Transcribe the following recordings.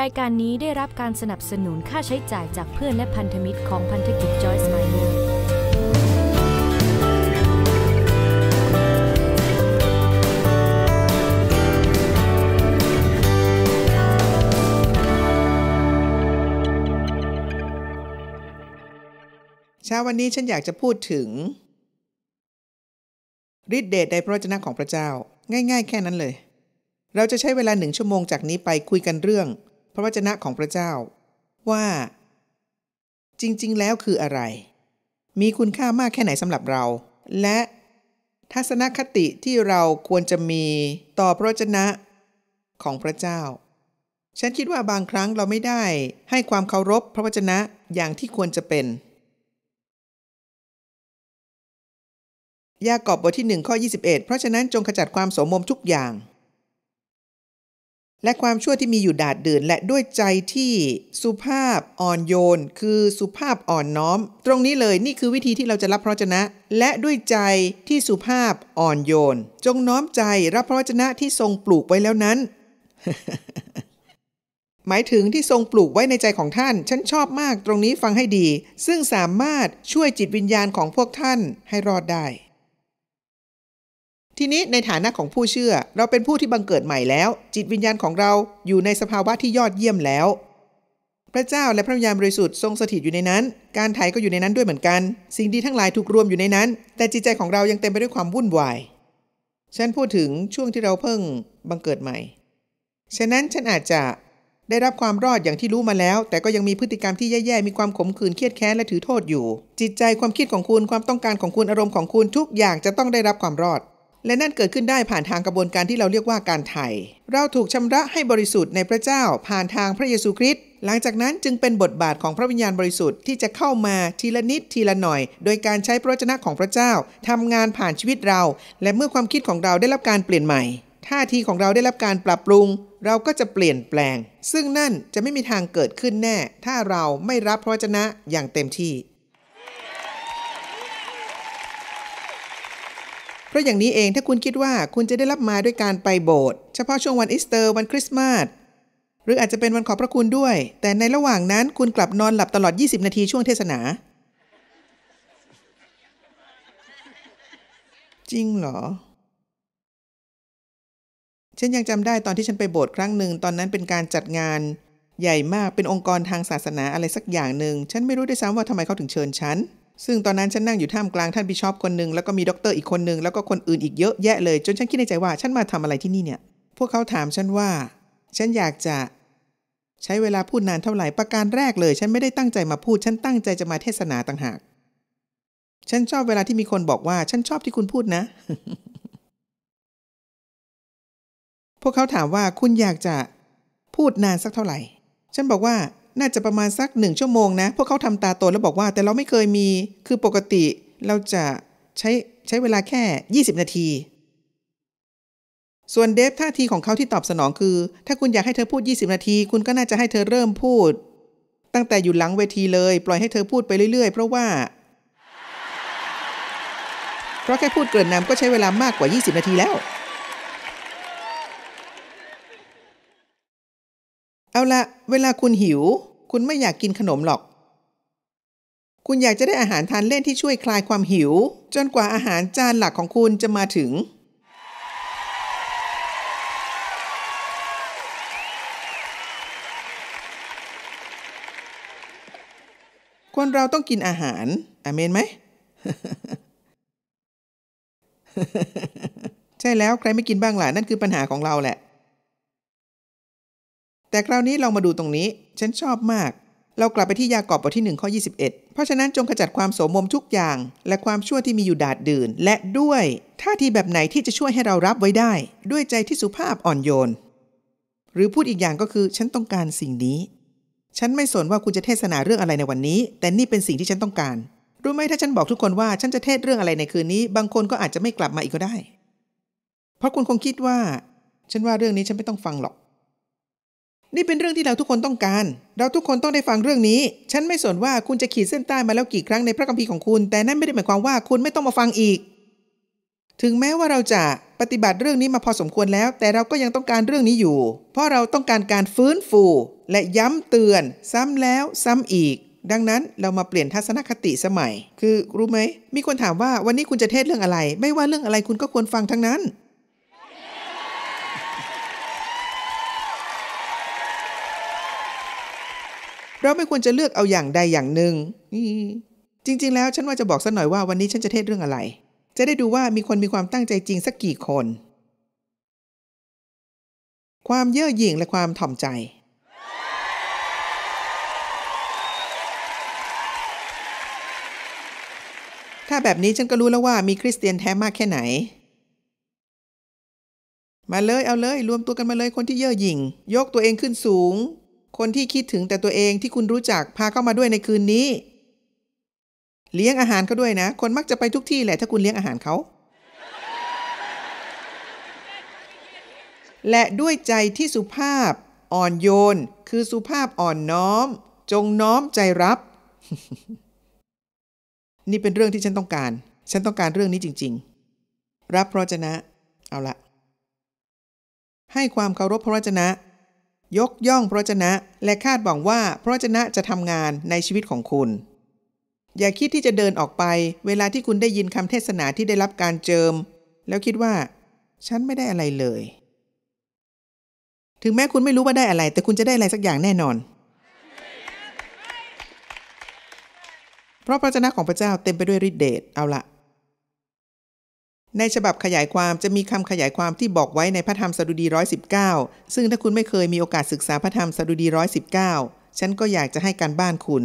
รายการนี้ได้รับการสนับสนุนค่าใช้จ่ายจากเพื่อนและพันธมิตรของพันธกิจจอยส์ไมเนอร์เช้าวันนี้ฉันอยากจะพูดถึงฤทธิเดชในพระวจนะของพระเจ้าง่าย ๆ แค่นั้นเลย เราจะใช้เวลาหนึ่งชั่วโมงจากนี้ไปคุยกันเรื่องพระวจนะของพระเจ้า ว่า จริงๆ แล้วคืออะไร มีคุณค่ามากแค่ไหนสำหรับเรา และ ทัศนคติที่เราควรจะมีต่อพระวจนะของพระเจ้า ฉันคิดว่าบางครั้งเราไม่ได้ให้ความเคารพพระวจนะอย่างที่ควรจะเป็น ยากอบบทที่ 1 ข้อ 21 เพราะฉะนั้นจงขจัดความโสมมทุกอย่างและความชั่วที่มีอยู่ดาดเดินและด้วยใจที่ สุภาพอ่อนโยน คือสุภาพอ่อนน้อม ตรงนี้เลยนี่คือวิธีที่เราจะรับพระวจนะ และด้วยใจที่สุภาพอ่อนโยน จงน้อมใจรับพระวจนะที่ทรงปลูกไว้แล้วนั้น หมายถึงที่ทรงปลูกไว้ในใจของท่าน ฉันชอบมากตรงนี้ฟังให้ดี ซึ่งสามารถช่วยจิตวิญญาณของพวกท่านให้รอดได้ทีนี้ ในฐานะของผู้เชื่อเราเป็นผู้ที่บังเกิดใหม่แล้ว จิตวิญญาณของเราอยู่ในสภาวะที่ยอดเยี่ยมแล้ว พระเจ้าและพระวิญญาณบริสุทธิ์ทรงสถิตอยู่ในนั้น การไถ่ก็อยู่ในนั้นด้วยเหมือนกัน สิ่งดีทั้งหลายถูกรวมอยู่ในนั้น แต่จิตใจของเรายังเต็มไปด้วยความวุ่นวายฉันพูดถึงช่วงที่เราเพิ่งบังเกิดใหม่ ฉะนั้นฉันอาจจะได้รับความรอดอย่างที่รู้มาแล้ว แต่ก็ยังมีพฤติกรรมที่แย่ ๆ มีความขมขื่นเครียดแค้นและถือโทษอยู่ จิตใจความคิดของคุณความต้องการของคุณอารมณ์ของคุณทุกอย่างจะต้องได้รับความรอดและนั่นเกิดขึ้นได้ผ่านทางกระบวนการที่เราเรียกว่าการไถ่ เราถูกชำระให้บริสุทธิ์ในพระเจ้าผ่านทางพระเยซูคริสต์ หลังจากนั้น จึงเป็นบทบาทของพระวิญญาณบริสุทธิ์ที่จะเข้ามาทีละนิดทีละหน่อย โดยการใช้พระวจนะของพระเจ้าทำงานผ่านชีวิตเรา และเมื่อความคิดของเราได้รับการเปลี่ยนใหม่ ท่าทีของเราได้รับการปรับปรุง เราก็จะเปลี่ยนแปลง ซึ่งนั่นจะไม่มีทางเกิดขึ้นแน่ ถ้าเราไม่รับพระวจนะอย่างเต็มที่ราะอย่างนี้เองถ้าคุณคิดว่าคุณจะได้รับมาด้วยการไปโบสถ์เฉพาะช่วงวันอีสเตอร์วันคริสต์มาสหรืออาจจะเป็นวันขอบพระคุณด้วย แต่ในระหว่างนั้นคุณกลับนอนหลับตลอด 20 นาทีช่วงเทศนา จริงเหรอฉันยังจำได้ตอนที่ฉันไปโบสถ์ครั้งหนึ่งตอนนั้นเป็นการจัดงาน ใหญ่มากเป็นองค์กรทางศาสนาอะไรสักอย่างหนึ่งฉันไม่รู้ด้วยซ้ำว่าทำไมเขาถึงเชิญฉันซึ่งตอนนั้นฉันนั่งอยู่ท่ามกลางท่านบิชอปคนหนึ่งแล้วก็มีด็อกเตอร์อีกคนหนึ่งแล้วก็คนอื่นอีกเยอะแยะเลย จนฉันคิดในใจว่าฉันมาทำอะไรที่นี่เนี่ย พวกเขาถามฉันว่า ฉันอยากจะ ใช้เวลาพูดนานเท่าไหร่ประการแรกเลย ฉันไม่ได้ตั้งใจมาพูด ฉันตั้งใจจะมาเทศนาต่างหาก ฉันชอบเวลาที่มีคนบอกว่าฉันชอบที่คุณพูดนะ พวกเขาถามว่าคุณอยากจะพูดนานสักเท่าไหร่ ฉันบอกว่าน่าจะประมาณสักหนึ่งชั่วโมงนะพวกเขาทำตาโตแล้วบอกว่า แต่เราไม่เคยมีคือปกติเราจะใช้ใช้เวลาแค่ 20 นาที ส่วนเดฟท่าทีของเขาที่ตอบสนองคือ ถ้าคุณอยากให้เธอพูด 20 นาที คุณก็น่าจะให้เธอเริ่มพูด ตั้งแต่อยู่หลังเวทีเลย ปล่อยให้เธอพูดไปเรื่อยๆเพราะว่าเพราะแค่พูดเกินนำก็ใช้เวลามากกว่า 20 นาทีแล้วเอาละเวลาคุณหิว คุณไม่อยากกินขนมหรอก คุณอยากจะได้อาหารทานเล่นที่ช่วยคลายความหิว จนกว่าอาหารจานหลักของคุณจะมาถึงคนเราต้องกินอาหารอเมนไหม ใช่แล้ว ใครไม่กินบ้างล่ะนั่นคือปัญหาของเราแหละแต่คราวนี้เรามาดูตรงนี้ฉันชอบมาก เรากลับไปที่ยากอบบทที่ 1 ข้อ 21 เพราะฉะนั้นจงขจัดความโสมมทุกอย่าง และความชั่วที่มีอยู่ดาดดื่นและด้วยท่าทีแบบไหนที่จะช่วยให้เรารับไว้ได้ ด้วยใจที่สุภาพอ่อนโยน หรือพูดอีกอย่างก็คือฉันต้องการสิ่งนี้ ฉันไม่สนว่าคุณจะเทศนาเรื่องอะไรในวันนี้ แต่นี่เป็นสิ่งที่ฉันต้องการรู้ไหมถ้าฉันบอกทุกคนว่าฉันจะเทศเรื่องอะไรในคืนนี้ บางคนก็อาจจะไม่กลับมาอีกก็ได้ เพราะคุณคงคิดว่า ฉันว่าเรื่องนี้ฉันไม่ต้องฟังหรอกนี่เป็นเรื่องที่เราทุกคนต้องการ เราทุกคนต้องได้ฟังเรื่องนี้ ฉันไม่สนว่าคุณจะขีดเส้นใต้มาแล้วกี่ครั้งในพระคัมภีร์ของคุณ แต่นั่นไม่ได้หมายความว่าคุณไม่ต้องมาฟังอีก ถึงแม้ว่าเราจะปฏิบัติเรื่องนี้มาพอสมควรแล้ว แต่เราก็ยังต้องการเรื่องนี้อยู่ เพราะเราต้องการการฟื้นฟูและย้ำเตือน ซ้ำแล้วซ้ำอีก ดังนั้นเรามาเปลี่ยนทัศนคติสมัยคือรู้ไหม มีคนถามว่าวันนี้คุณจะเทศเรื่องอะไร ไม่ว่าเรื่องอะไรคุณก็ควรฟังทั้งนั้นเราไม่ควรจะเลือกเอาอย่างใดอย่างหนึ่ง จริง ๆ แล้วฉันว่าจะบอกสักหน่อยว่าวันนี้ฉันจะเทศเรื่องอะไร จะได้ดูว่ามีคนมีความตั้งใจจริงสักกี่คน ความเย่อหยิ่งและความถ่อมใจ ถ้าแบบนี้ฉันก็รู้แล้วว่ามีคริสเตียนแท้มากแค่ไหน มาเลยเอาเลย รวมตัวกันมาเลยคนที่เย่อหยิ่งยกตัวเองขึ้นสูงคนที่คิดถึงแต่ตัวเองที่คุณรู้จักพาเข้ามาด้วยในคืนนี้ เลี้ยงอาหารเขาด้วยนะ คนมักจะไปทุกที่แหละถ้าคุณเลี้ยงอาหารเขา และด้วยใจที่สุภาพ อ่อนโยนคือสุภาพอ่อนน้อม จงน้อมใจรับ นี่เป็นเรื่องที่ฉันต้องการ ฉันต้องการเรื่องนี้จริง ๆ รับพระเจนะ เอาละให้ความเคารพพระเจนะยกย่องพระชนะและคาดหวังว่าพระชนะจะทำงานในชีวิตของคุณ อย่าคิดที่จะเดินออกไปเวลาที่คุณได้ยินคำเทศนาที่ได้รับการเจิม แล้วคิดว่า ฉันไม่ได้อะไรเลย ถึงแม้คุณไม่รู้ว่าได้อะไรแต่คุณจะได้อะไรสักอย่างแน่นอน เพราะพระชนะของพระเจ้าเต็มไปด้วยฤทธิเดชเอาละในฉบับขยายความจะมีคำขยายความที่บอกไว้ในพระธรรมสดุดีร้อยสิบเก้าซึ่งถ้าคุณไม่เคยมีโอกาสศึกษาพระธรรมสดุดีร้อยสิบเก้าฉันก็อยากจะให้การบ้านคุณ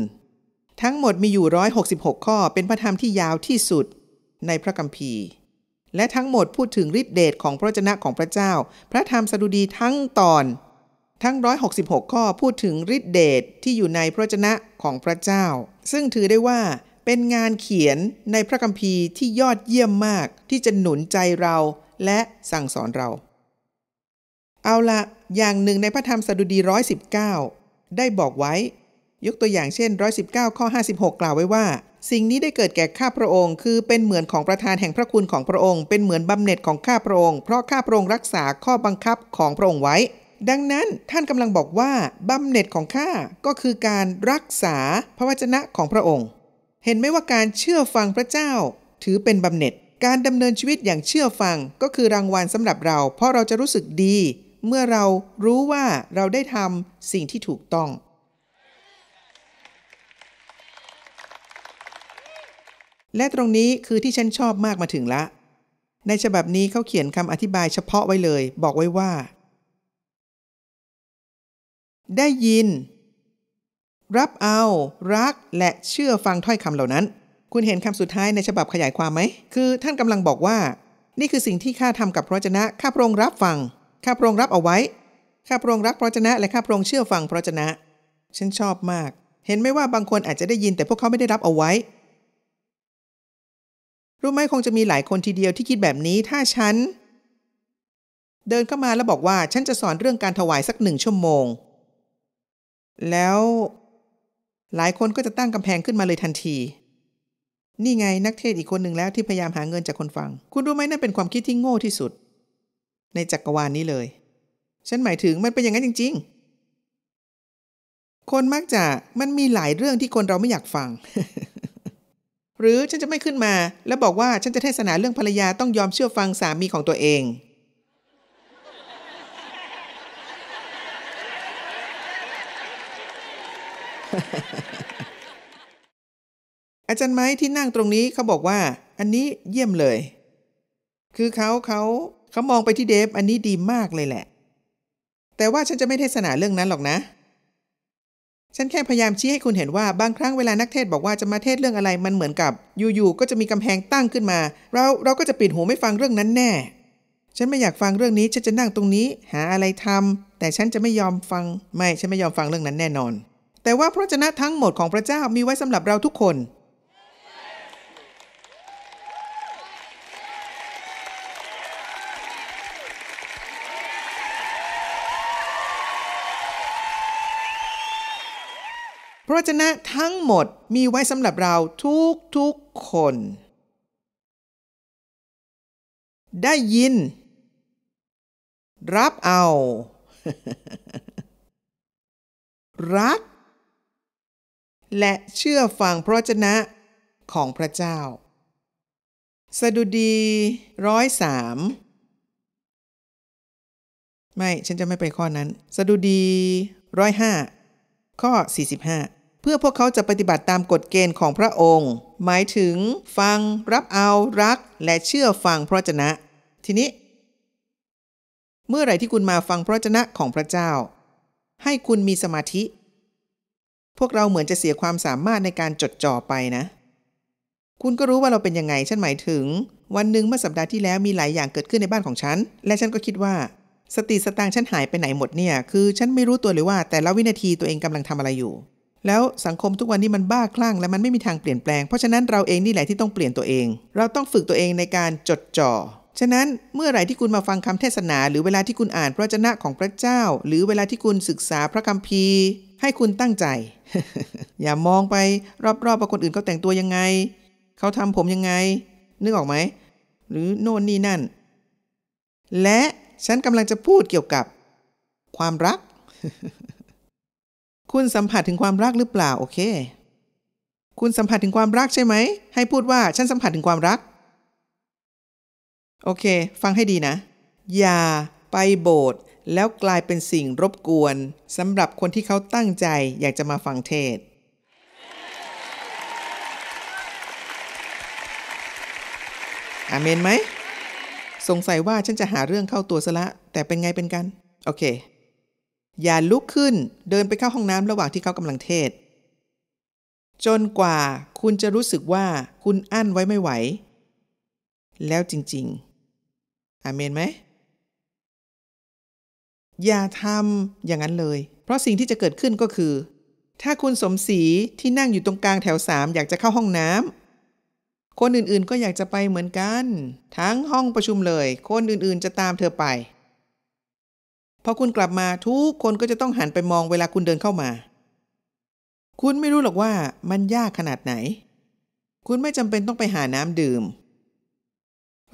ทั้งหมดมีอยู่ร้อยหกสิบหกข้อ เป็นพระธรรมที่ยาวที่สุดในพระกัมภีร์ และทั้งหมดพูดถึงฤทธิเดชของพระเจนะของพระเจ้า พระธรรมสดุดีทั้งตอน ทั้ง 166 ข้อพูดถึงฤทธิเดชที่อยู่ในพระเจนะของพระเจ้า ซึ่งถือได้ว่าเป็นงานเขียนในพระคัมภีร์ที่ยอดเยี่ยมมากที่จะหนุนใจเราและสั่งสอนเรา เอาละอย่างหนึ่งในพระธรรมสดุดี 119 ได้บอกไว้ ยกตัวอย่างเช่น 119ข้อ56 กล่าวไว้ว่า สิ่งนี้ได้เกิดแก่ข้าพระองค์คือเป็นเหมือนของประธานแห่งพระคุณของพระองค์เป็นเหมือนบำเหน็จของข้าพระองค์ เพราะข้าพระองค์รักษาข้อบังคับของพระองค์ไว้ ดังนั้นท่านกำลังบอกว่าบำเหน็จของข้าก็คือการรักษาพระวจนะของพระองค์เห็นไหมว่าการเชื่อฟังพระเจ้า ถือเป็นบำเหน็จการดำเนินชีวิตอย่างเชื่อฟังก็คือรางวัลสำหรับเรา เพราะเราจะรู้สึกดี เมื่อเรารู้ว่าเราได้ทำสิ่งที่ถูกต้อง และตรงนี้คือที่ฉันชอบมากมาถึงละ ในฉบับนี้เขาเขียนคำอธิบายเฉพาะไว้เลย บอกไว้ว่า ได้ยินรับเอารักและเชื่อฟังถ้อยคำเหล่านั้น คุณเห็นคำสุดท้ายในฉบับขยายความไหม คือท่านกำลังบอกว่า นี่คือสิ่งที่ข้าทำกับพระเจนะ ข้าพระองค์รับฟัง ข้าพระองค์รับเอาไว้ ข้าพระองค์รักพระเจนะ และข้าพระองค์เชื่อฟังพระเจนะ ฉันชอบมาก เห็นไหมว่าบางคนอาจจะได้ยินแต่พวกเขาไม่ได้รับเอาไว้ รู้ไหมคงจะมีหลายคนทีเดียวที่คิดแบบนี้ ถ้าฉันเดินเข้ามาแล้วบอกว่าฉันจะสอนเรื่องการถวายสักหนึ่งชั่วโมง แล้วหลายคนก็จะตั้งกำแพงขึ้นมาเลยทันที นี่ไง นักเทศอีกคนหนึ่งแล้วที่พยายามหาเงินจากคนฟัง คุณรู้ไหมนั่นเป็นความคิดที่โง่ที่สุด ในจักรวาลนนี้เลย ฉันหมายถึงมันเป็นอย่างนั้นจริงๆ คนมักจะมันมีหลายเรื่องที่คนเราไม่อยากฟัง หรือฉันจะไม่ขึ้นมา แล้วบอกว่าฉันจะเทศนาเรื่องภรรยาต้องยอมเชื่อฟังสามีของตัวเองอาจารย์ไม้ที่นั่งตรงนี้เขาบอกว่าอันนี้เยี่ยมเลย คือเขาเขาเขามองไปที่เดฟอันนี้ดีมากเลยแหละ แต่ว่าฉันจะไม่เทศนาเรื่องนั้นหรอกนะ ฉันแค่พยายามชี้ให้คุณเห็นว่าบางครั้งเวลานักเทศบอกว่าจะมาเทศเรื่องอะไร มันเหมือนกับ อยู่ๆก็จะมีกำแพงตั้งขึ้นมา เราเราก็จะปิดหูไม่ฟังเรื่องนั้นแน่ ฉันไม่อยากฟังเรื่องนี้ ฉันจะนั่งตรงนี้หาอะไรทำ แต่ฉันจะไม่ยอมฟัง ไม่ ฉันไม่ยอมฟังเรื่องนั้นแน่นอน แต่ว่าพระเจ้าทั้งหมดของพระเจ้ามีไว้สำหรับเราทุกคนระวจนะทั้งหมดมีไว้สำหรับเราทุกทุกคน ได้ยิน รับเอา รัก และเชื่อฟังพระวจนะของพระเจ้า สดุดีร้อยสามไม่ฉันจะไม่ไปข้อนั้น สดุดีร้อยห้าข้อ 45เพื่อพวกเขาจะปฏิบัติตามกฎเกณฑ์ของพระองค์ หมายถึง ฟัง รับเอา รัก และเชื่อฟังพระเจนะ ทีนี้ เมื่อไหร่ที่คุณมาฟังพระเจนะของพระเจ้า ให้คุณมีสมาธิ พวกเราเหมือนจะเสียความสามารถในการจดจ่อไปนะ คุณก็รู้ว่าเราเป็นยังไง ฉันหมายถึง วันหนึ่งเมื่อสัปดาห์ที่แล้วมีหลายอย่างเกิดขึ้นในบ้านของฉัน และฉันก็คิดว่า สติสตางฉันหายไปไหนหมดเนี่ย คือฉันไม่รู้ตัวเลยว่าแต่ละวินาทีตัวเองกำลังทำอะไรอยู่แล้วสังคมทุกวันนี้มันบ้าคลั่งและมันไม่มีทางเปลี่ยนแปลง เพราะฉะนั้นเราเองนี่แหละที่ต้องเปลี่ยนตัวเอง เราต้องฝึกตัวเองในการจดจ่อฉะนั้นเมื่อไหร่ที่คุณมาฟังคำเทศนา หรือเวลาที่คุณอ่านพระวจนะของพระเจ้า หรือเวลาที่คุณศึกษาพระคัมภีร์ ให้คุณตั้งใจ อย่ามองไปรอบๆว่าคนอื่นเขาแต่งตัวยังไง เขาทำผมยังไงนึกออกไหมหรือโน่นนี่นั่น และฉันกำลังจะพูดเกี่ยวกับ ความรักคุณสัมผัสถึงความรักหรือเปล่า โอเค คุณสัมผัสถึงความรักใช่ไหม ให้พูดว่าฉันสัมผัสถึงความรัก โอเค ฟังให้ดีนะอย่าไปโบสถ์แล้วกลายเป็นสิ่งรบกวนสำหรับคนที่เขาตั้งใจอยากจะมาฟังเทศอาเมนไหม สงสัยว่าฉันจะหาเรื่องเข้าตัวซะละ แต่เป็นไงเป็นกันโอเคอย่าลุกขึ้นเดินไปเข้าห้องน้ำระหว่างที่เขากำลังเทศจนกว่าคุณจะรู้สึกว่าคุณอั้นไว้ไม่ไหว แล้วจริงๆ อาเมนไหมอย่าทำอย่างนั้นเลย เพราะสิ่งที่จะเกิดขึ้นก็คือ ถ้าคุณสมศรีที่นั่งอยู่ตรงกลางแถวสามอยากจะเข้าห้องน้ำคนอื่นๆก็อยากจะไปเหมือนกัน ทั้งห้องประชุมเลย คนอื่นๆจะตามเธอไปพอคุณกลับมาทุกคนก็จะต้องหันไปมองเวลาคุณเดินเข้ามา คุณไม่รู้หรอกว่ามันยากขนาดไหน คุณไม่จำเป็นต้องไปหาน้ำดื่ม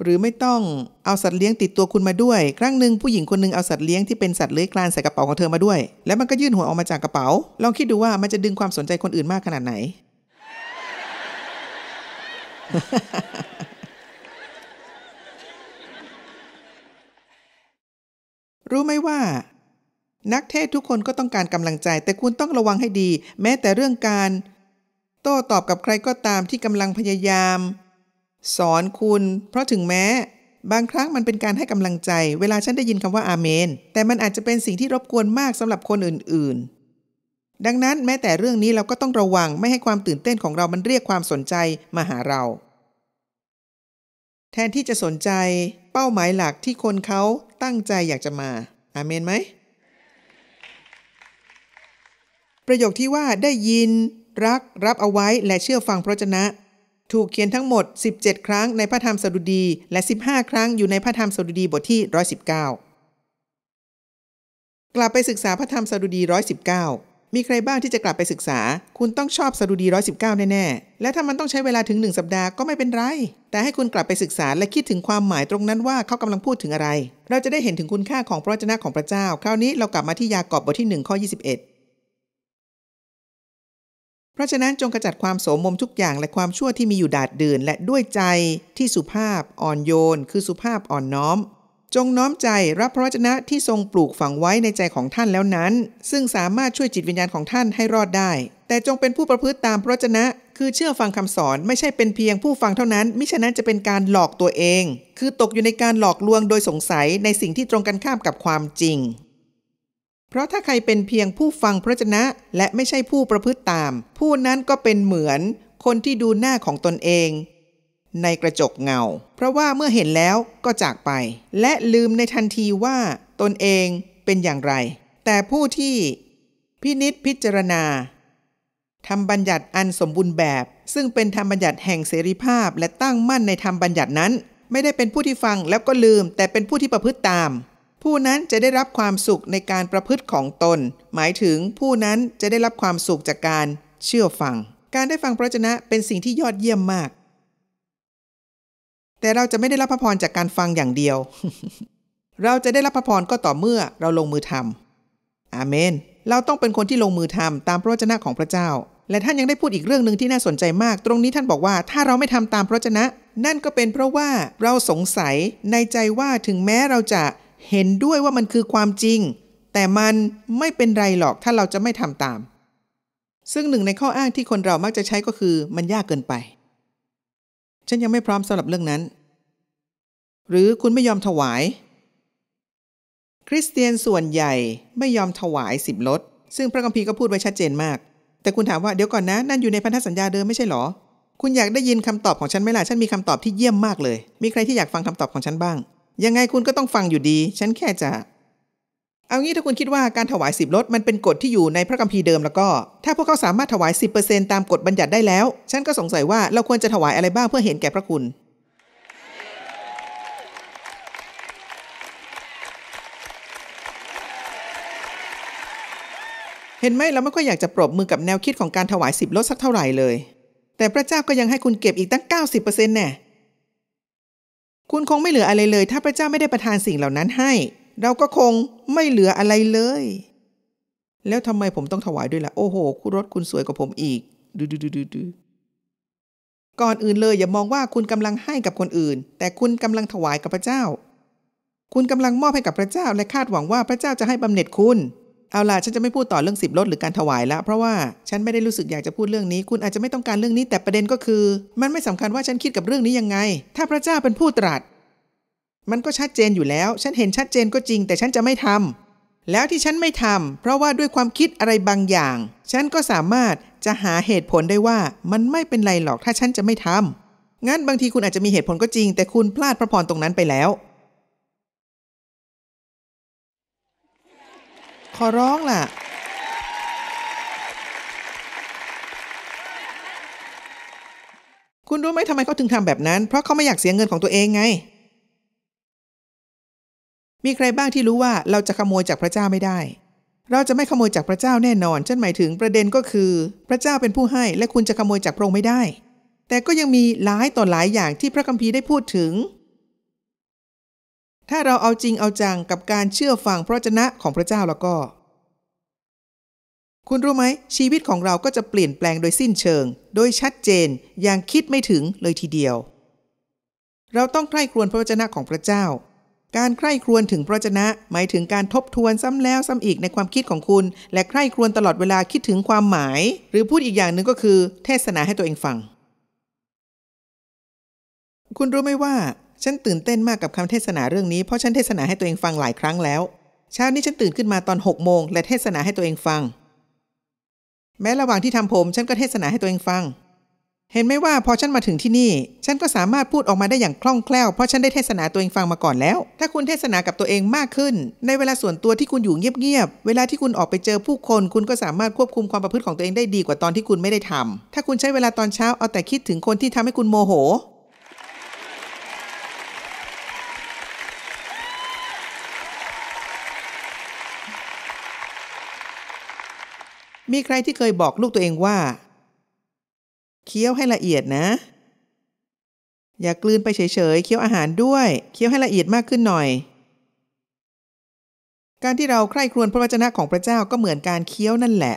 หรือไม่ต้องเอาสัตว์เลี้ยงติดตัว คุณมาด้วย ครั้งหนึ่งผู้หญิงคนหนึ่งเอาสัตว์เลี้ยงที่เป็นสัตว์เลื้อยคลานใส่กระเป๋าของเธอมาด้วย แล้วมันก็ยื่นหัวออกมาจากกระเป๋า ลองคิดดูว่ามันจะดึงความสนใจคนอื่นมากขนาดไหนรู้ไหมว่า นักเทศทุกคนก็ต้องการกำลังใจ แต่คุณต้องระวังให้ดี แม้แต่เรื่องการ โต้ตอบกับใครก็ตามที่กำลังพยายาม สอนคุณ เพราะถึงแม้ บางครั้งมันเป็นการให้กำลังใจ เวลาฉันได้ยินคำว่าอาเมน แต่มันอาจจะเป็นสิ่งที่รบกวนมากสำหรับคนอื่นๆ ดังนั้นแม้แต่เรื่องนี้เราก็ต้องระวัง ไม่ให้ความตื่นเต้นของเรามันเรียกความสนใจมาหาเราแทนที่จะสนใจเป้าหมายหลักที่คนเขาตั้งใจอยากจะมา อาเมนไหม ประโยคที่ว่าได้ยิน รัก รับเอาไว้และเชื่อฟังพระเจนะ ถูกเขียนทั้งหมด 17 ครั้งในพระธรรมสดุดีและ 15 ครั้งอยู่ในพระธรรมสดุดีบทที่ 119 กลับไปศึกษาพระธรรมสดุดี 119มีใครบ้างที่จะกลับไปศึกษา คุณต้องชอบสดุดี 119 แน่ ๆ และถ้ามันต้องใช้เวลาถึง 1 สัปดาห์ก็ไม่เป็นไร แต่ให้คุณกลับไปศึกษาและคิดถึงความหมายตรงนั้นว่าเขากำลังพูดถึงอะไร เราจะได้เห็นถึงคุณค่าของพระวจนะของพระเจ้า คราวนี้เรากลับมาที่ยากอบบทที่1ข้อ21 เพราะฉะนั้นจงกระจัดความโสมมทุกอย่างและความชั่วที่มีอยู่ดาดดื่นและด้วยใจที่สุภาพอ่อนโยน คือสุภาพอ่อนน้อมจงน้อมใจรับพระวจนะ ที่ทรงปลูกฝังไว้ในใจของท่านแล้วนั้น ซึ่งสามารถช่วยจิตวิญญาณของท่านให้รอดได้ แต่จงเป็นผู้ประพฤติตามพระวจนะ คือเชื่อฟังคำสอน ไม่ใช่เป็นเพียงผู้ฟังเท่านั้น มิฉะนั้นจะเป็นการหลอกตัวเอง คือตกอยู่ในการหลอกลวงโดยสงสัยในสิ่งที่ตรงกันข้ามกับความจริง เพราะถ้าใครเป็นเพียงผู้ฟังพระชนะ และไม่ใช่ผู้ประพฤติตาม ผู้นั้นก็เป็นเหมือน คนที่ดูหน้าของตนเองในกระจกเงา เพราะว่าเมื่อเห็นแล้วก็จากไป และลืมในทันทีว่า ตนเองเป็นอย่างไร แต่ผู้ที่พินิษพิจารณาทำบัญญัติอันสมบูรณ์แบบ ซึ่งเป็นธรรมบัญญัติแห่งเสรีภาพและตั้งมั่นในธรรมบัญญัตินั้น ไม่ได้เป็นผู้ที่ฟังแล้วก็ลืมแต่เป็นผู้ที่ประพฤติตาม ผู้นั้นจะได้รับความสุขในการประพฤติของตน หมายถึงผู้นั้นจะได้รับความสุขจากการเชื่อฟังการได้ฟังพระชนะเป็นสิ่งที่ยอดเยี่ยมมากแต่เราจะไม่ได้รับพระพรจากการฟังอย่างเดียว เราจะได้รับพระพรก็ต่อเมื่อเราลงมือทำอาเมน เราต้องเป็นคนที่ลงมือทำตามพระวจนะของพระเจ้า และท่านยังได้พูดอีกเรื่องหนึ่งที่น่าสนใจมาก ตรงนี้ท่านบอกว่าถ้าเราไม่ทำตามพระวจนะ นั่นก็เป็น เพราะว่าเราสงสัยในใจว่าถึงแม้เราจะเห็นด้วยว่ามันคือความจริง แต่มันไม่เป็นไรหรอกถ้าเราจะไม่ทำตาม ซึ่งหนึ่งในข้ออ้างที่คนเรา มักจะใช้ก็คือมันยากเกินไปฉันยังไม่พร้อมสำหรับเรื่องนั้น หรือคุณไม่ยอมถวาย คริสเตียนส่วนใหญ่ ไม่ยอมถวายสิบลดซึ่งพระกัมพีก็พูดไว้ชัดเจนมาก แต่คุณถามว่าเดี๋ยวก่อนนะนั่นอยู่ในพันธสัญญาเดิมไม่ใช่หรอคุณอยากได้ยินคำตอบของฉันไหมล่ะฉันมีคำตอบที่เยี่ยมมากเลย มีใครที่อยากฟังคำตอบของฉันบ้าง ยังไงคุณก็ต้องฟังอยู่ดี ฉันแค่จะเอางี้ถ้าคุณคิดว่าการถวายสิบลดมันเป็นกฎที่อยู่ในพระคัมภีร์เดิมแล้วก็ ถ้าพวกเขาสามารถถวาย 10%ตามกฎบัญญัติได้แล้ว ฉันก็สงสัยว่าเราควรจะถวายอะไรบ้างเพื่อเห็นแก่พระคุณ เห็นไหมเราไม่ค่อยอยากจะปรบมือกับแนวคิดของการถวายสิบลดสักเท่าไหร่เลย แต่พระเจ้าก็ยังให้คุณเก็บอีกตั้ง 90%แน่คุณคงไม่เหลืออะไรเลย ถ้าพระเจ้าไม่ได้ประทานสิ่งเหล่านั้นให้เราก็คงไม่เหลืออะไรเลย แล้วทำไมผมต้องถวายด้วยละ่ะ โอ้โห คุณรถคุณสวยกว่าผมอีกดูดูดูดูดู ก่อนอื่นเลย อย่ามองว่าคุณกำลังให้กับคนอื่น แต่คุณกำลังถวายกับพระเจ้า คุณกำลังมอบให้กับพระเจ้า และคาดหวังว่าพระเจ้าจะให้บำเหน็จคุณ เอาล่ะฉันจะไม่พูดต่อเรื่องสิบรถหรือการถวายละเพราะว่าฉันไม่ได้รู้สึกอยากจะพูดเรื่องนี้ คุณอาจจะไม่ต้องการเรื่องนี้ แต่ประเด็นก็คือ มันไม่สำคัญว่าฉันคิดกับเรื่องนี้ยังไง ถ้าพระเจ้าเป็นผู้ตรัสมันก็ชัดเจนอยู่แล้ว ฉันเห็นชัดเจนก็จริงแต่ฉันจะไม่ทำ แล้วที่ฉันไม่ทำ เพราะว่าด้วยความคิดอะไรบางอย่าง ฉันก็สามารถจะหาเหตุผลได้ว่า มันไม่เป็นไรหรอกถ้าฉันจะไม่ทำงั้นบางทีคุณอาจจะมีเหตุผลก็จริง แต่คุณพลาดพระพรตรงนั้นไปแล้ว ขอร้องล่ะ คุณรู้ไหมทำไมเขาถึงทำแบบนั้น เพราะเขาไม่อยากเสียเงินของตัวเองไงมีใครบ้างที่รู้ว่าเราจะขโมยจากพระเจ้าไม่ได้ เราจะไม่ขโมยจากพระเจ้าแน่นอนฉันหมายถึงประเด็นก็คือ พระเจ้าเป็นผู้ให้และคุณจะขโมยจากพระองค์ไม่ได้ แต่ก็ยังมีหลายต่อหลายอย่างที่พระคัมภีร์ได้พูดถึง ถ้าเราเอาจริงเอาจังกับการเชื่อฟังพระวจนะของพระเจ้าแล้วก็ คุณรู้ไหม ชีวิตของเราก็จะเปลี่ยนแปลงโดยสิ้นเชิง โดยชัดเจนอย่างคิดไม่ถึงเลยทีเดียว เราต้องใคร่ครวญพระวจนะของพระเจ้าการใคร่ครวญถึงพระชนะ หมายถึงการทบทวนซ้ำแล้วซ้ำอีกในความคิดของคุณ และใคร่ครวญตลอดเวลาคิดถึงความหมาย หรือพูดอีกอย่างหนึ่งก็คือ เทศนาให้ตัวเองฟัง คุณรู้ไหมว่าฉันตื่นเต้นมากกับคำเทศนาเรื่องนี้ เพราะฉันเทศนาให้ตัวเองฟังหลายครั้งแล้ว เช้านี้ฉันตื่นขึ้นมาตอน6โมงและเทศนาให้ตัวเองฟัง แม้ระหว่างที่ทำผมฉันก็เทศนาให้ตัวเองฟังเห็นไหมว่าพอฉันมาถึงที่นี่ ฉันก็สามารถพูดออกมาได้อย่างคล่องแคล่วเพราะฉันได้เทศนาตัวเองฟังมาก่อนแล้ว ถ้าคุณเทศนากับตัวเองมากขึ้น ในเวลาส่วนตัวที่คุณอยู่เงียบๆเวลาที่คุณออกไปเจอผู้คน คุณก็สามารถควบคุมความประพฤติของตัวเองได้ดีกว่าตอนที่คุณไม่ได้ทำ ถ้าคุณใช้เวลาตอนเช้าเอาแต่คิดถึงคนที่ทำให้คุณโมโห มีใครที่เคยบอกลูกตัวเองว่าเคี้ยวให้ละเอียดนะ อย่ากลืนไปเฉยๆ เคี้ยวอาหารด้วย เคี้ยวให้ละเอียดมากขึ้นหน่อย การที่เราใคร่ครวญพระวจนะของพระเจ้าก็เหมือนการเคี้ยวนั่นแหละ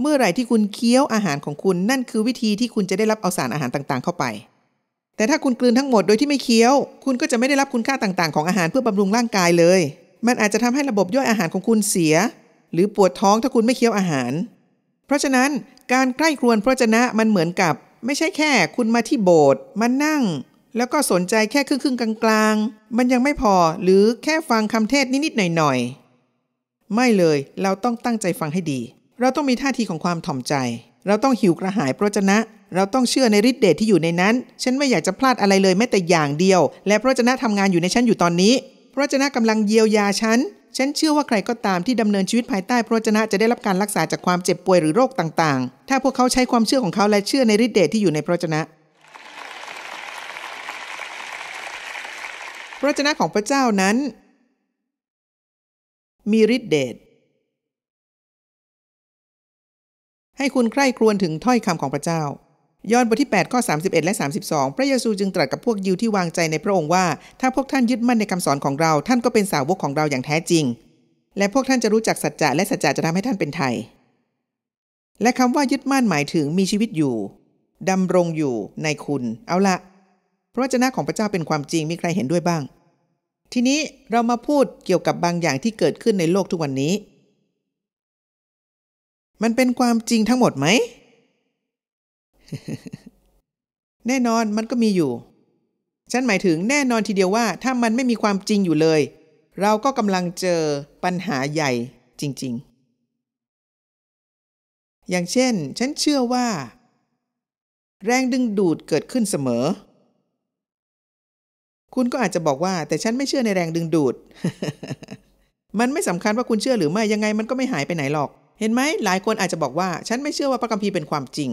เมื่อไหร่ที่คุณเคี้ยวอาหารของคุณนั่นคือวิธีที่คุณจะได้รับ เอาสารอาหารต่างๆ เข้าไป แต่ถ้าคุณกลืนทั้งหมดโดยที่ไม่เคี้ยว คุณก็จะไม่ได้รับคุณค่าต่างๆของอาหารเพื่อบำรุงร่างกายเลย มันอาจจะทำให้ระบบย่อยอาหารของคุณเสีย หรือปวดท้องถ้าคุณไม่เคี้ยวอาหาร เพราะฉะนั้นการใคร่ครวนพระวจนะมันเหมือนกับไม่ใช่แค่คุณมาที่โบสถ์มานั่ง แล้วก็สนใจแค่ครึ่งๆกลาง ๆ มันยังไม่พอหรือแค่ฟังคำเทศนิดๆหน่อย ๆ ไม่เลยเราต้องตั้งใจฟังให้ดี เราต้องมีท่าทีของความถ่อมใจ เราต้องหิวกระหายพระชนะเราต้องเชื่อในฤทธิ์เดชที่อยู่ในนั้น ฉันไม่อยากจะพลาดอะไรเลยแม้แต่อย่างเดียว และพระชนะทำงานอยู่ในฉันอยู่ตอนนี้พระชนะกำลังเยียวยาฉันฉันเชื่อว่าใครก็ตามที่ดำเนินชีวิตภายใต้พระชนะจะได้รับการรักษาจากความเจ็บป่วยหรือโรคต่างๆ ถ้าพวกเขาใช้ความเชื่อของเขาและเชื่อในฤทธิเดชที่อยู่ในพระจนะพระจนะของพระเจ้านั้น มีฤทธิเดชให้คุณใคร่ครวญถึงถ้อยคำของพระเจ้าย้อนบทที่ 8 ข้อ 31 และ 32 พระเยซูจึงตรัสกับพวกยิวที่วางใจในพระองค์ว่า ถ้าพวกท่านยึดมั่นในคำสอนของเรา ท่านก็เป็นสาวกของเราอย่างแท้จริง และพวกท่านจะรู้จักสัจจะ และสัจจะจะทำให้ท่านเป็นไทย และคำว่ายึดมั่นหมายถึงมีชีวิตอยู่ ดำรงอยู่ในคุณ เอาละพระวจนะของพระเจ้าเป็นความจริงมีใครเห็นด้วยบ้าง ทีนี้เรามาพูดเกี่ยวกับบางอย่างที่เกิดขึ้นในโลกทุกวันนี้ มันเป็นความจริงทั้งหมดไหมแน่นอนมันก็มีอยู่ ฉันหมายถึงแน่นอนทีเดียวว่า ถ้ามันไม่มีความจริงอยู่เลย เราก็กำลังเจอปัญหาใหญ่จริงๆ อย่างเช่น ฉันเชื่อว่า แรงดึงดูดเกิดขึ้นเสมอ คุณก็อาจจะบอกว่า แต่ฉันไม่เชื่อในแรงดึงดูด มันไม่สำคัญว่าคุณเชื่อหรือไม่ยังไงมันก็ไม่หายไปไหนหรอก เห็นไหมหลายคนอาจจะบอกว่า ฉันไม่เชื่อว่าพระคัมภีร์เป็นความจริง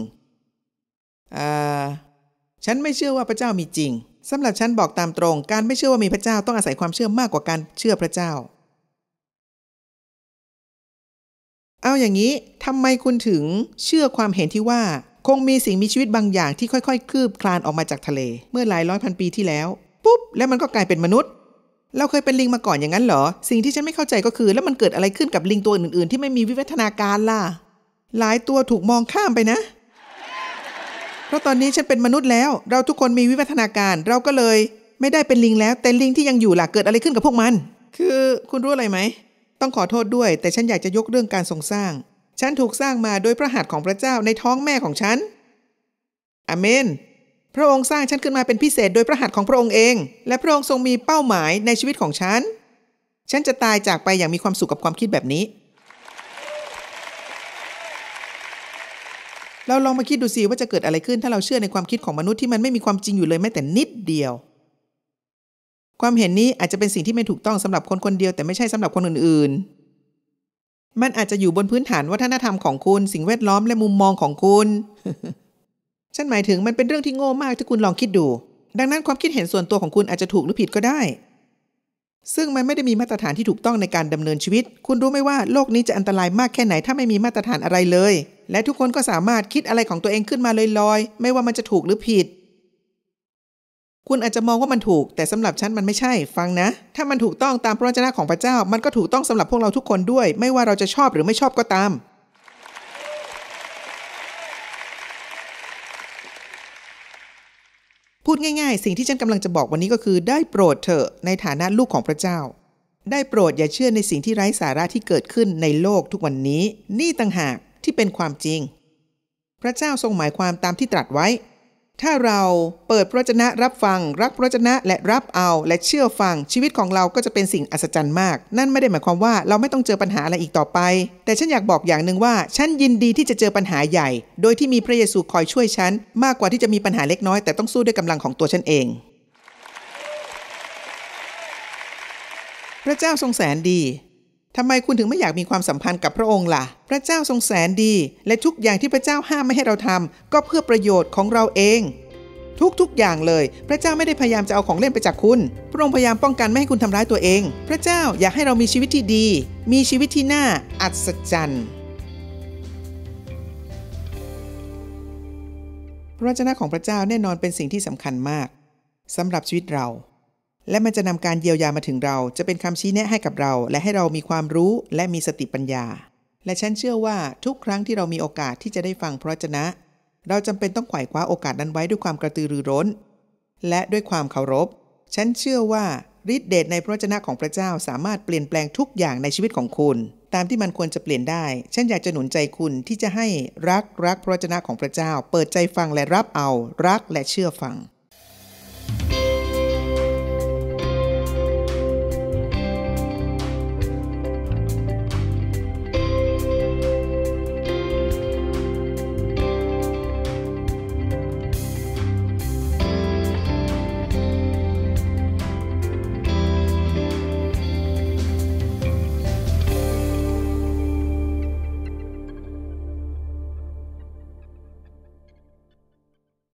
ฉันไม่เชื่อว่าพระเจ้ามีจริง สำหรับฉันบอกตามตรง การไม่เชื่อว่ามีพระเจ้าต้องอาศัยความเชื่อมากกว่าการเชื่อพระเจ้า เอาอย่างนี้ ทำไมคุณถึงเชื่อความเห็นที่ว่าคงมีสิ่งมีชีวิตบางอย่างที่ค่อย ๆ คืบคลานออกมาจากทะเล เมื่อหลายร้อยพันปีที่แล้ว ปุ๊บ แล้วมันก็กลายเป็นมนุษย์ เราเคยเป็นลิงมาก่อนอย่างนั้นเหรอ สิ่งที่ฉันไม่เข้าใจก็คือ แล้วมันเกิดอะไรขึ้นกับลิงตัวอื่นๆที่ไม่มีวิวัฒนาการล่ะ หลายตัวถูกมองข้ามไปนะเพราะตอนนี้ฉันเป็นมนุษย์แล้ว เราทุกคนมีวิวัฒนาการเราก็เลย ไม่ได้เป็นลิงแล้วแต่ลิงที่ยังอยู่ล่ะเกิดอะไรขึ้นกับพวกมันคือคุณรู้อะไรไหมต้องขอโทษด้วย แต่ฉันอยากจะยกเรื่องการทรงสร้างฉันถูกสร้างมาโดยพระหัตถ์ของพระเจ้าในท้องแม่ของฉันอเมน พระองค์สร้างฉันขึ้นมาเป็นพิเศษโดยพระหัตถ์ของพระองค์เอง และพระองค์ทรงมีเป้าหมายในชีวิตของฉัน ฉันจะตายจากไปอย่างมีความสุขกับความคิดแบบนี้เราลองมาคิดดูสิว่าจะเกิดอะไรขึ้นถ้าเราเชื่อในความคิดของมนุษย์ที่มันไม่มีความจริงอยู่เลยแม้แต่นิดเดียว ความเห็นนี้อาจจะเป็นสิ่งที่ไม่ถูกต้องสำหรับคนคนเดียวแต่ไม่ใช่สำหรับคนอื่น ๆ มันอาจจะอยู่บนพื้นฐานวัฒนธรรมของคุณ สิ่งแวดล้อมและมุมมองของคุณฉันหมายถึงมันเป็นเรื่องที่โง่มากถ้าคุณลองคิดดู ดังนั้นความคิดเห็นส่วนตัวของคุณอาจจะถูกหรือผิดก็ได้ ซึ่งมันไม่ได้มีมาตรฐานที่ถูกต้องในการดำเนินชีวิต คุณรู้ไหมว่าโลกนี้จะอันตรายมากแค่ไหน ถ้าไม่มีมาตรฐานอะไรเลยและทุกคนก็สามารถคิดอะไรของตัวเองขึ้นมาลอยๆ ไม่ว่ามันจะถูกหรือผิด คุณอาจจะมองว่ามันถูก แต่สำหรับฉันมันไม่ใช่ ฟังนะ ถ้ามันถูกต้องตามพระวจนะของพระเจ้า มันก็ถูกต้องสำหรับพวกเราทุกคนด้วย ไม่ว่าเราจะชอบหรือไม่ชอบก็ตาม พูดง่ายๆ สิ่งที่ฉันกำลังจะบอกวันนี้ก็คือ ได้โปรดเถอะในฐานะลูกของพระเจ้า ได้โปรดอย่าเชื่อในสิ่งที่ไร้สาระที่เกิดขึ้นในโลกทุกวันนี้นี่ต่างหากที่เป็นความจริง พระเจ้าทรงหมายความตามที่ตรัสไว้ ถ้าเราเปิดพระจนะรับฟัง รักพระจนะและรับเอาและเชื่อฟังชีวิตของเราก็จะเป็นสิ่งอัศจรรย์มาก นั่นไม่ได้หมายความว่าเราไม่ต้องเจอปัญหาอะไรอีกต่อไป แต่ฉันอยากบอกอย่างหนึ่งว่า ฉันยินดีที่จะเจอปัญหาใหญ่ โดยที่มีพระเยซูคอยช่วยฉันมากกว่าที่จะมีปัญหาเล็กน้อยแต่ต้องสู้ด้วยกำลังของตัวฉันเอง พระเจ้าทรงแสนดีทำไมคุณถึงไม่อยากมีความสัมพันธ์กับพระองค์ล่ะ พระเจ้าทรงแสนดี และทุกอย่างที่พระเจ้าห้ามไม่ให้เราทำก็เพื่อประโยชน์ของเราเอง ทุก ๆอย่างเลย พระเจ้าไม่ได้พยายามจะเอาของเล่นไปจากคุณพระองค์พยายามป้องกันไม่ให้คุณทำร้ายตัวเอง พระเจ้าอยากให้เรามีชีวิตที่ดี มีชีวิตที่น่าอัศจรรย์พระเจ้าของพระเจ้าแน่นอนเป็นสิ่งที่สำคัญมากสำหรับชีวิตเราและมันจะนำการเยียวยามาถึงเรา จะเป็นคำชี้แนะให้กับเรา และให้เรามีความรู้และมีสติปัญญา และฉันเชื่อว่าทุกครั้งที่เรามีโอกาสที่จะได้ฟังพระเจนะ เราจำเป็นต้องไขว่คว้าโอกาสนั้นไว้ด้วยความกระตือรือร้น และด้วยความเคารพ ฉันเชื่อว่าฤทธิเดชในพระวจนะของพระเจ้าสามารถเปลี่ยนแปลงทุกอย่างในชีวิตของคุณ ตามที่มันควรจะเปลี่ยนได้ ฉันอยากจะหนุนใจคุณที่จะให้รักรักพระวจนะของพระเจ้า เปิดใจฟังและรับเอา รักและเชื่อฟัง